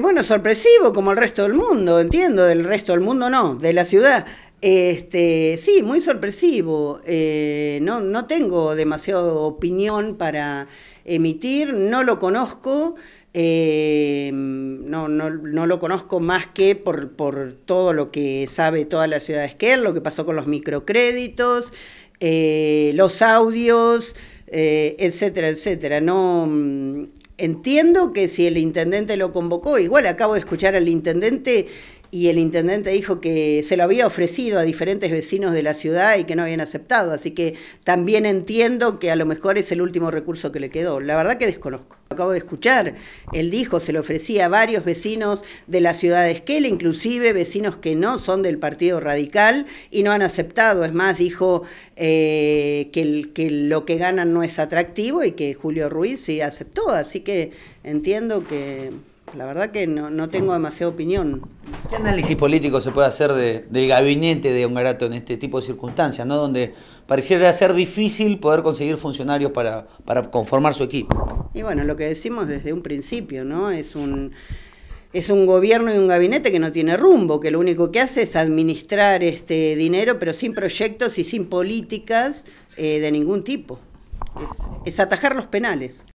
Bueno, sorpresivo como el resto del mundo, entiendo, del resto del mundo no, de la ciudad. Este, sí, muy sorpresivo. Eh, no, no tengo demasiada opinión para emitir, no lo conozco. Eh, no, no, lo conozco más que por, por, todo lo que sabe toda la ciudad de Esquerra, lo que pasó con los microcréditos, eh, los audios, etcétera, etcétera. No, Entiendo que si el intendente lo convocó, igual acabo de escuchar al intendente y el intendente dijo que se lo había ofrecido a diferentes vecinos de la ciudad y que no habían aceptado, así que también entiendo que a lo mejor es el último recurso que le quedó. La verdad que desconozco. acabo de escuchar, él dijo, se lo ofrecía a varios vecinos de la ciudad de Esquel, inclusive vecinos que no son del Partido Radical y no han aceptado. Es más, dijo eh, que, que lo que ganan no es atractivo y que Julio Ruiz sí aceptó, así que entiendo que... La verdad que no, no tengo demasiada opinión. ¿Qué análisis político se puede hacer del gabinete de Ongarato en este tipo de circunstancias, ¿no? donde pareciera ser difícil poder conseguir funcionarios para, para conformar su equipo? Y bueno, lo que decimos desde un principio, ¿no? Es un es un gobierno y un gabinete que no tiene rumbo, que lo único que hace es administrar este dinero, pero sin proyectos y sin políticas eh, de ningún tipo. es atajar los penales.